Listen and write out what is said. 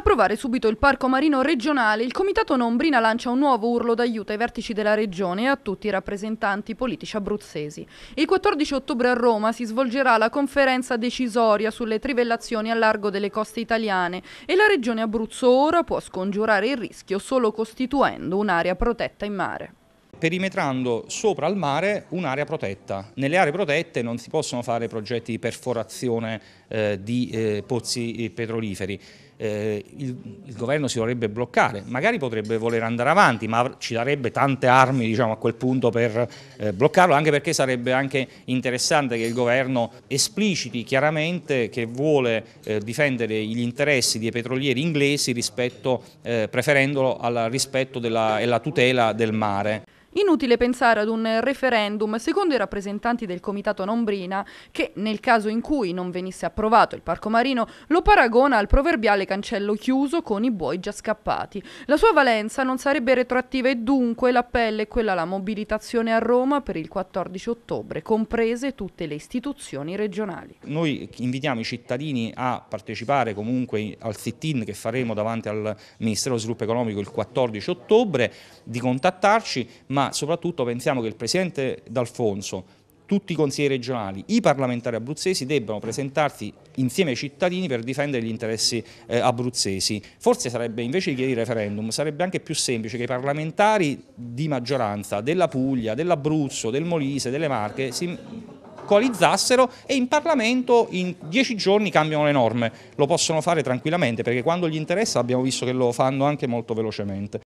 Approvare subito il parco marino regionale, il Comitato Nombrina lancia un nuovo urlo d'aiuto ai vertici della regione e a tutti i rappresentanti politici abruzzesi. Il 14 ottobre a Roma si svolgerà la conferenza decisoria sulle trivellazioni a largo delle coste italiane e la regione Abruzzo ora può scongiurare il rischio solo costituendo un'area protetta in mare perimetrando sopra al mare un'area protetta. Nelle aree protette non si possono fare progetti di perforazione eh, di eh, pozzi eh, petroliferi eh, il, il, governo si dovrebbe bloccare, magari potrebbe voler andare avanti, ma ci darebbe tante armi diciamo, a quel punto per eh, bloccarlo, anche perché sarebbe anche interessante che il governo espliciti chiaramente che vuole eh, difendere gli interessi dei petrolieri inglesi rispetto, eh, preferendolo al rispetto della, e alla tutela del mare. Inutile pensare ad un referendum, secondo i rappresentanti del Comitato Nombrina, che nel caso in cui non venisse approvato il parco marino lo paragona al proverbiale cancello chiuso con i buoi già scappati. La sua valenza non sarebbe retroattiva e dunque l'appello è quella alla mobilitazione a Roma per il 14 ottobre, comprese tutte le istituzioni regionali. Noi invitiamo i cittadini a partecipare comunque al sit-in che faremo davanti al Ministero dello Sviluppo Economico il 14 ottobre, di contattarci, ma ma soprattutto pensiamo che il Presidente D'Alfonso, tutti i consiglieri regionali, i parlamentari abruzzesi debbano presentarsi insieme ai cittadini per difendere gli interessi eh, abruzzesi. Forse sarebbe invece di chiedere referendum, sarebbe anche più semplice che i parlamentari di maggioranza della Puglia, dell'Abruzzo, del Molise, delle Marche si coalizzassero e in Parlamento in dieci giorni cambiano le norme. Lo possono fare tranquillamente perché quando gli interessa abbiamo visto che lo fanno anche molto velocemente.